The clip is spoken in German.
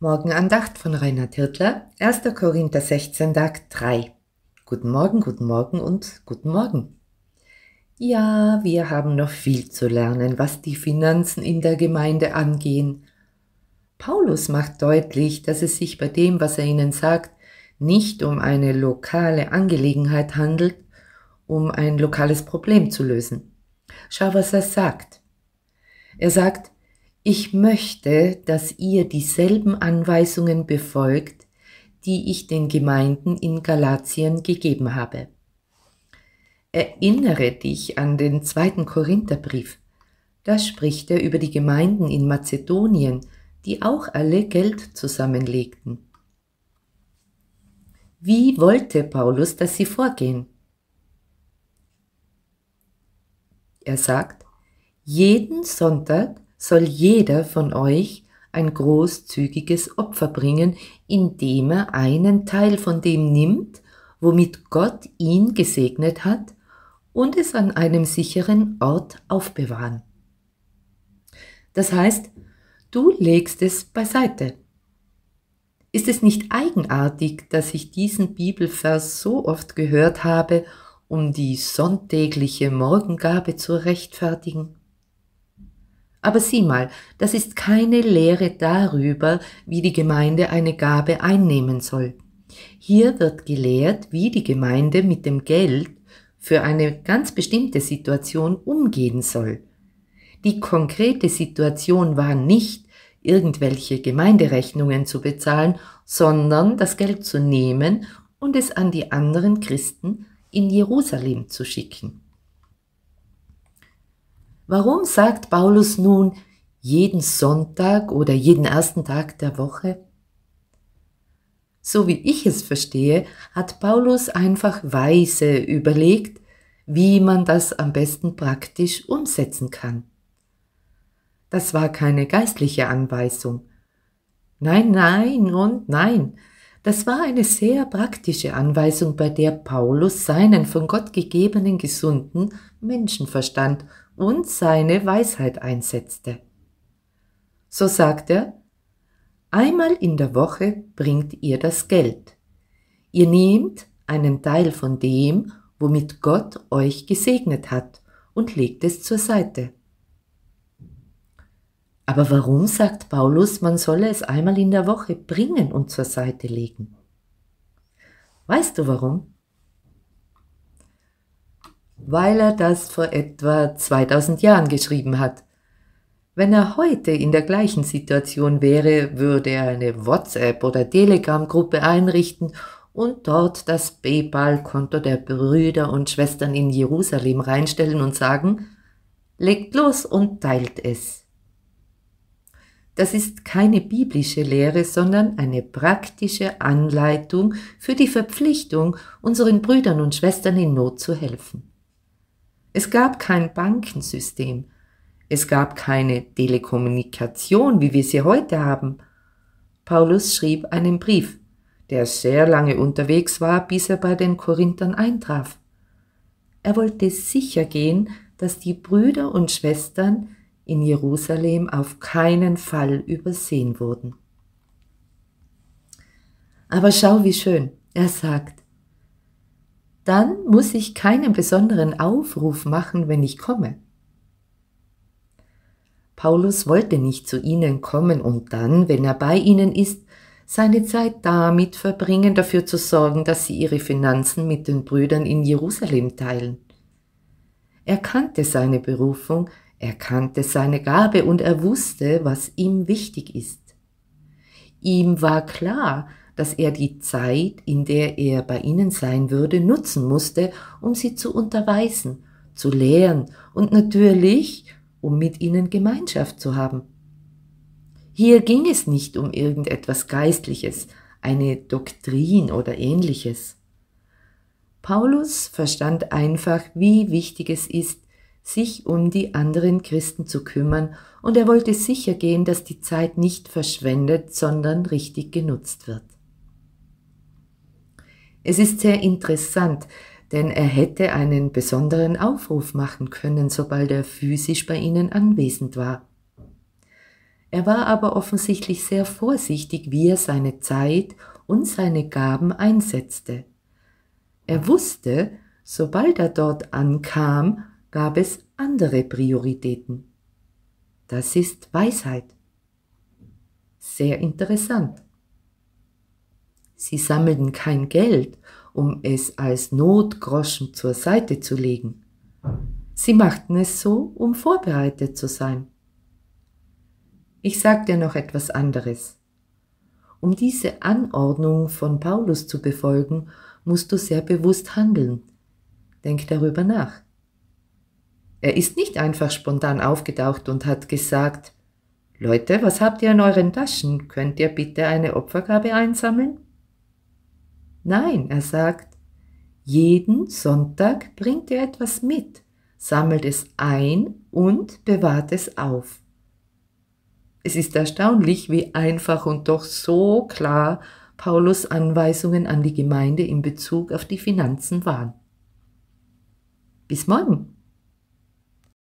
Morgenandacht von Reinhard Hirtler, 1. Korinther 16, Tag 3. Guten Morgen, guten Morgen und guten Morgen. Ja, wir haben noch viel zu lernen, was die Finanzen in der Gemeinde angehen. Paulus macht deutlich, dass es sich bei dem, was er ihnen sagt, nicht um eine lokale Angelegenheit handelt, um ein lokales Problem zu lösen. Schau, was er sagt. Er sagt, ich möchte, dass ihr dieselben Anweisungen befolgt, die ich den Gemeinden in Galatien gegeben habe. Erinnere dich an den zweiten Korintherbrief. Da spricht er über die Gemeinden in Mazedonien, die auch alle Geld zusammenlegten. Wie wollte Paulus, dass sie vorgehen? Er sagt, jeden Sonntag soll jeder von euch ein großzügiges Opfer bringen, indem er einen Teil von dem nimmt, womit Gott ihn gesegnet hat, und es an einem sicheren Ort aufbewahren. Das heißt, du legst es beiseite. Ist es nicht eigenartig, dass ich diesen Bibelvers so oft gehört habe, um die sonntägliche Morgengabe zu rechtfertigen? Aber sieh mal, das ist keine Lehre darüber, wie die Gemeinde eine Gabe einnehmen soll. Hier wird gelehrt, wie die Gemeinde mit dem Geld für eine ganz bestimmte Situation umgehen soll. Die konkrete Situation war nicht, irgendwelche Gemeinderechnungen zu bezahlen, sondern das Geld zu nehmen und es an die anderen Christen in Jerusalem zu schicken. Warum sagt Paulus nun jeden Sonntag oder jeden ersten Tag der Woche? So wie ich es verstehe, hat Paulus einfach weise überlegt, wie man das am besten praktisch umsetzen kann. Das war keine geistliche Anweisung. Nein, nein und nein. Das war eine sehr praktische Anweisung, bei der Paulus seinen von Gott gegebenen gesunden Menschenverstand und seine Weisheit einsetzte. So sagt er, einmal in der Woche bringt ihr das Geld. Ihr nehmt einen Teil von dem, womit Gott euch gesegnet hat, und legt es zur Seite. Aber warum sagt Paulus, man solle es einmal in der Woche bringen und zur Seite legen? Weißt du warum? weil er das vor etwa 2000 Jahren geschrieben hat. Wenn er heute in der gleichen Situation wäre, würde er eine WhatsApp- oder Telegram-Gruppe einrichten und dort das PayPal-Konto der Brüder und Schwestern in Jerusalem reinstellen und sagen, legt los und teilt es. Das ist keine biblische Lehre, sondern eine praktische Anleitung für die Verpflichtung, unseren Brüdern und Schwestern in Not zu helfen. Es gab kein Bankensystem. Es gab keine Telekommunikation, wie wir sie heute haben. Paulus schrieb einen Brief, der sehr lange unterwegs war, bis er bei den Korinthern eintraf. Er wollte sicher gehen, dass die Brüder und Schwestern in Jerusalem auf keinen Fall übersehen wurden. Aber schau, wie schön. Er sagt, dann muss ich keinen besonderen Aufruf machen, wenn ich komme. Paulus wollte nicht zu ihnen kommen und dann, wenn er bei ihnen ist, seine Zeit damit verbringen, dafür zu sorgen, dass sie ihre Finanzen mit den Brüdern in Jerusalem teilen. Er kannte seine Berufung, er kannte seine Gabe und er wusste, was ihm wichtig ist. Ihm war klar, dass er die Zeit, in der er bei ihnen sein würde, nutzen musste, um sie zu unterweisen, zu lehren und natürlich, um mit ihnen Gemeinschaft zu haben. Hier ging es nicht um irgendetwas Geistliches, eine Doktrin oder ähnliches. Paulus verstand einfach, wie wichtig es ist, sich um die anderen Christen zu kümmern, und er wollte sicher gehen, dass die Zeit nicht verschwendet, sondern richtig genutzt wird. Es ist sehr interessant, denn er hätte einen besonderen Aufruf machen können, sobald er physisch bei ihnen anwesend war. Er war aber offensichtlich sehr vorsichtig, wie er seine Zeit und seine Gaben einsetzte. Er wusste, sobald er dort ankam, gab es andere Prioritäten. Das ist Weisheit. Sehr interessant. Sie sammelten kein Geld, um es als Notgroschen zur Seite zu legen. Sie machten es so, um vorbereitet zu sein. Ich sag dir noch etwas anderes. Um diese Anordnung von Paulus zu befolgen, musst du sehr bewusst handeln. Denk darüber nach. Er ist nicht einfach spontan aufgetaucht und hat gesagt, Leute, was habt ihr in euren Taschen? Könnt ihr bitte eine Opfergabe einsammeln? Nein, er sagt, jeden Sonntag bringt er etwas mit, sammelt es ein und bewahrt es auf. Es ist erstaunlich, wie einfach und doch so klar Paulus Anweisungen an die Gemeinde in Bezug auf die Finanzen waren. Bis morgen!